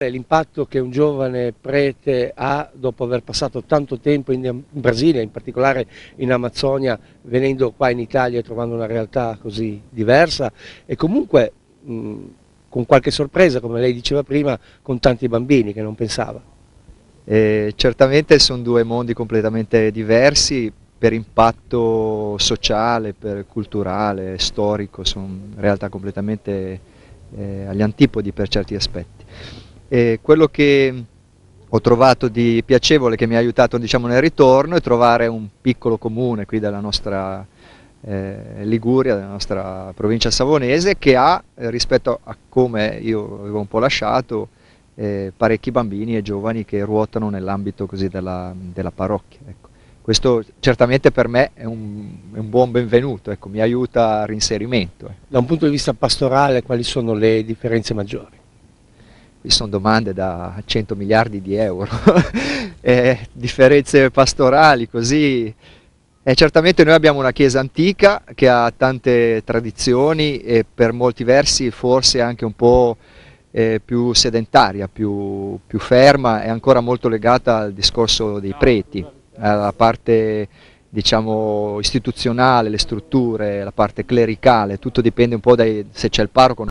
L'impatto che un giovane prete ha dopo aver passato tanto tempo in Brasile, in particolare in Amazzonia, venendo qua in Italia e trovando una realtà così diversa e comunque mh, con qualche sorpresa, come lei diceva prima, con tanti bambini che non pensava. Eh, certamente sono due mondi completamente diversi per impatto sociale, per culturale, storico, sono realtà completamente eh, agli antipodi per certi aspetti. E quello che ho trovato di piacevole, che mi ha aiutato diciamo, nel ritorno, è trovare un piccolo comune qui della nostra eh, Liguria, della nostra provincia savonese, che ha, eh, rispetto a come io avevo un po' lasciato, eh, parecchi bambini e giovani che ruotano nell'ambito della, della, parrocchia. Ecco. Questo certamente per me è un, è un buon benvenuto, ecco, mi aiuta al rinserimento. Ecco. Da un punto di vista pastorale quali sono le differenze maggiori? Qui sono domande da 100 miliardi di euro, eh, differenze pastorali così. Eh, certamente noi abbiamo una chiesa antica che ha tante tradizioni e per molti versi forse anche un po' eh, più sedentaria, più, più ferma e ancora molto legata al discorso dei preti, alla parte diciamo, istituzionale, le strutture, la parte clericale, tutto dipende un po' dai, se c'è il parroco.